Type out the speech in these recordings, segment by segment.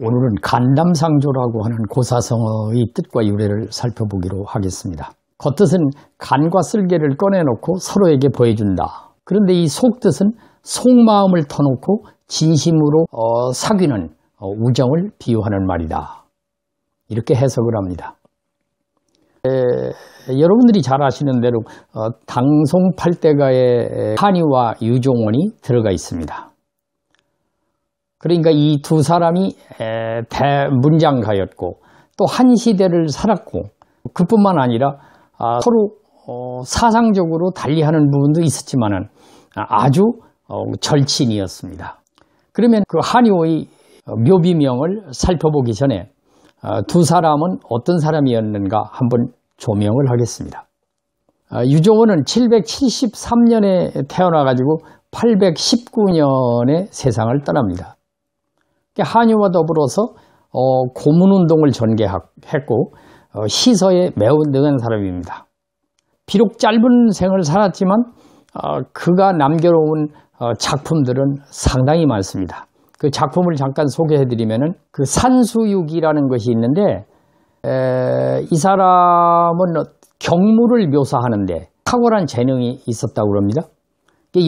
오늘은 간담상조라고 하는 고사성어의 뜻과 유래를 살펴보기로 하겠습니다. 겉뜻은 간과 쓸개를 꺼내놓고 서로에게 보여준다. 그런데 이 속뜻은 속마음을 터놓고 진심으로 어, 사귀는 어, 우정을 비유하는 말이다. 이렇게 해석을 합니다. 에, 여러분들이 잘 아시는 대로 어, 당송 팔대가에 한의와 유종원이 들어가 있습니다. 그러니까 이 두 사람이 대문장가였고 또 한 시대를 살았고 그뿐만 아니라 아, 서로 어, 사상적으로 달리하는 부분도 있었지만 아주 어, 절친이었습니다. 그러면 그한의의 어, 묘비명을 살펴보기 전에 아, 두 사람은 어떤 사람이었는가 한번 조명을 하겠습니다. 아, 유종호는 773년에 태어나가지고 819년에 세상을 떠납니다. 한유와 더불어서 어, 고문운동을 전개했고 어, 시서에 매우 능한 사람입니다. 비록 짧은 생을 살았지만 어, 그가 남겨놓은 어, 작품들은 상당히 많습니다. 그 작품을 잠깐 소개해드리면은 그 산수육이라는 것이 있는데 에, 이 사람은 경물을 묘사하는데 탁월한 재능이 있었다고 그럽니다.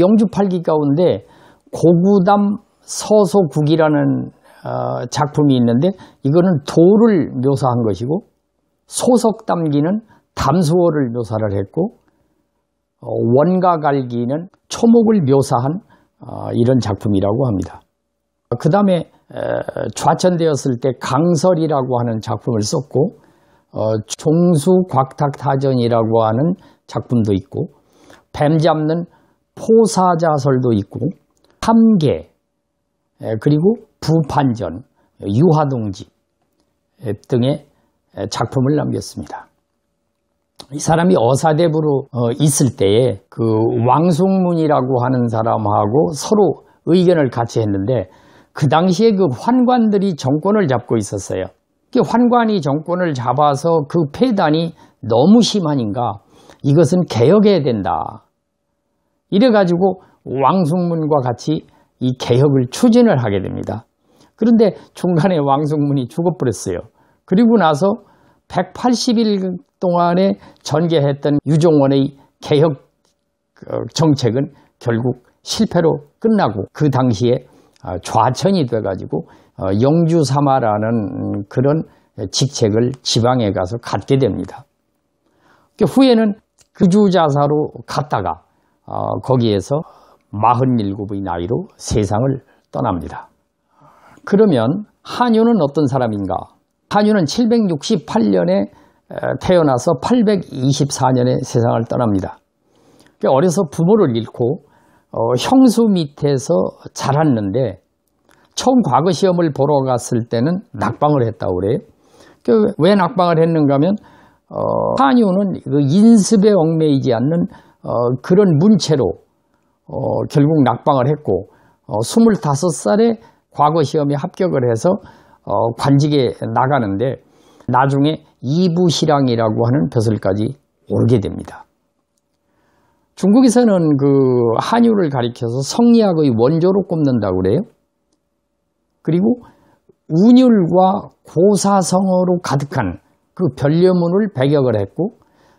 영주 팔기 가운데 고구담 서소국이라는 어, 작품이 있는데 이거는 도를 묘사한 것이고 소석 담기는 담수호를 묘사를 했고 어, 원가 갈기는 초목을 묘사한 어, 이런 작품이라고 합니다. 그 다음에 좌천되었을 때 강설이라고 하는 작품을 썼고 종수 곽탁타전이라고 하는 작품도 있고 뱀 잡는 포사자설도 있고 함계 그리고 부판전, 유화동지 등의 작품을 남겼습니다. 이 사람이 어사대부로 어, 있을 때에 그 왕숙문이라고 하는 사람하고 서로 의견을 같이 했는데 그 당시에 그 환관들이 정권을 잡고 있었어요. 그 환관이 정권을 잡아서 그 폐단이 너무 심하니까 이것은 개혁해야 된다. 이래가지고 왕숙문과 같이 이 개혁을 추진을 하게 됩니다. 그런데 중간에 왕성문이 죽어버렸어요. 그리고 나서 180일 동안에 전개했던 유종원의 개혁 어, 정책은 결국 실패로 끝나고 그 당시에 아, 좌천이 돼가지고 어, 영주 사마라는 그런 직책을 지방에 가서 갖게 됩니다. 그 후에는 그주자사로 갔다가 어, 거기에서 47의 나이로 세상을 떠납니다. 그러면 한유는 어떤 사람인가? 한유는 768년에 태어나서 824년에 세상을 떠납니다. 그러니까 어려서 부모를 잃고 어, 형수 밑에서 자랐는데 처음 과거 시험을 보러 갔을 때는 음. 낙방을 했다고 그래요. 그 왜 낙방을 했는가 하면 어, 한유는 그 인습에 얽매이지 않는 어, 그런 문체로 어, 결국 낙방을 했고 어, 25살에 과거 시험에 합격을 해서 어, 관직에 나가는데 나중에 이부시랑이라고 하는 벼슬까지 오르게 됩니다. 중국에서는 그 한유를 가리켜서 성리학의 원조로 꼽는다고 그래요. 그리고 운율과 고사성어로 가득한 그 변려문을 배격을 했고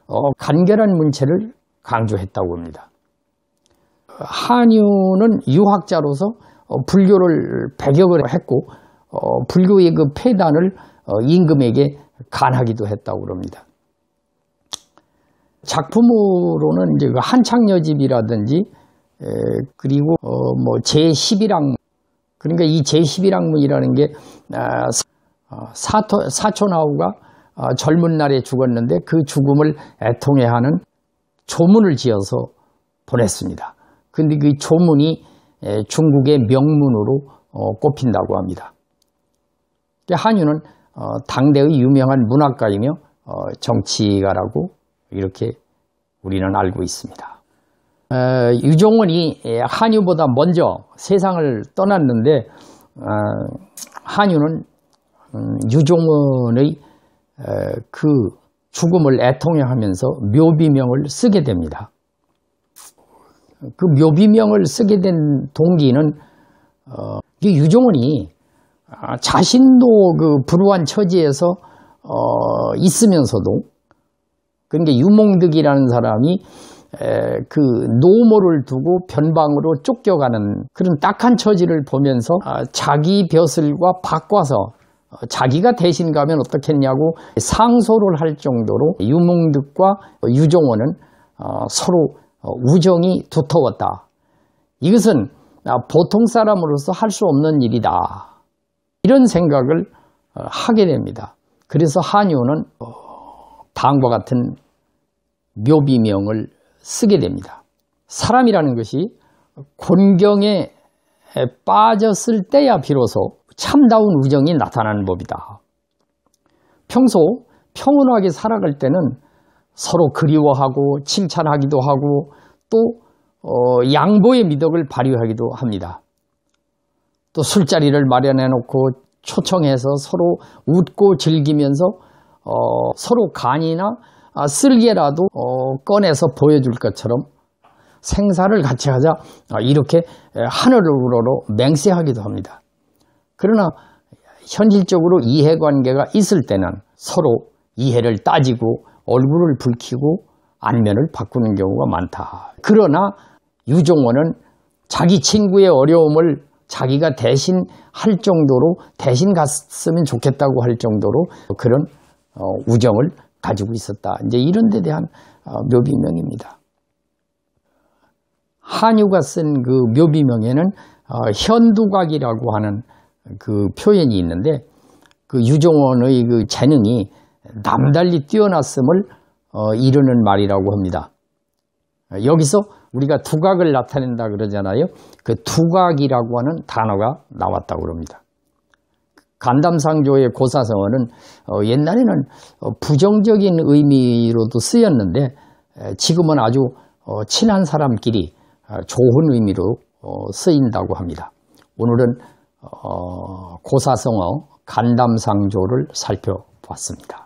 어, 간결한 문체를 강조했다고 합니다. 한유는 유학자로서 어, 불교를 배격을 했고 어, 불교의 그 폐단을 어, 임금에게 간하기도 했다고 그럽니다. 작품으로는 이제 그 한창여집이라든지 에, 그리고 어, 뭐 제11항 그러니까 이 제11항문이라는 게 아, 어, 사토, 사촌하우가 아, 젊은 날에 죽었는데 그 죽음을 애통해하는 조문을 지어서 보냈습니다. 근데 그 조문이 예, 중국의 명문으로 어, 꼽힌다고 합니다. 한유는 어, 당대의 유명한 문학가이며 어, 정치가라고 이렇게 우리는 알고 있습니다. 유종원이 예, 한유보다 먼저 세상을 떠났는데 한유는 음, 유종원의 그 죽음을 애통해하면서 묘비명을 쓰게 됩니다. 그 묘비명을 쓰게 된 동기는 어, 유종원이 아, 자신도 그 불우한 처지에서 어, 있으면서도 그러니까 유몽득이라는 사람이 에, 그 노모를 두고 변방으로 쫓겨가는 그런 딱한 처지를 보면서 아, 자기 벼슬과 바꿔서 어, 자기가 대신 가면 어떻겠냐고 상소를 할 정도로 유몽득과 유종원은 어, 서로 어, 우정이 두터웠다. 이것은 아, 보통 사람으로서 할 수 없는 일이다. 이런 생각을 어, 하게 됩니다. 그래서 한효는 어, 다음과 같은 묘비명을 쓰게 됩니다. 사람이라는 것이 곤경에 빠졌을 때야 비로소 참다운 우정이 나타나는 법이다. 평소 평온하게 살아갈 때는 서로 그리워하고 칭찬하기도 하고 또 어, 양보의 미덕을 발휘하기도 합니다. 또 술자리를 마련해 놓고 초청해서 서로 웃고 즐기면서 어, 서로 간이나 아, 쓸개라도 어, 꺼내서 보여줄 것처럼 생사를 같이 하자 아, 이렇게 하늘으로 맹세하기도 합니다. 그러나 현실적으로 이해관계가 있을 때는 서로 이해를 따지고 얼굴을 붉히고 안면을 바꾸는 경우가 많다. 그러나 유종원은 자기 친구의 어려움을 자기가 대신 할 정도로 대신 갔으면 좋겠다고 할 정도로 그런 어, 우정을 가지고 있었다. 이제 이런 데 대한 어, 묘비명입니다. 한유가 쓴 그 묘비명에는 어, 현두각이라고 하는 그 표현이 있는데 그 유종원의 그 재능이 남달리 뛰어났음을 어, 이르는 말이라고 합니다. 여기서 우리가 두각을 나타낸다 그러잖아요. 그 두각이라고 하는 단어가 나왔다고 그럽니다. 간담상조의 고사성어는 어, 옛날에는 어, 부정적인 의미로도 쓰였는데 지금은 아주 어, 친한 사람끼리 아, 좋은 의미로 어, 쓰인다고 합니다. 오늘은 어, 고사성어 간담상조를 살펴봤습니다.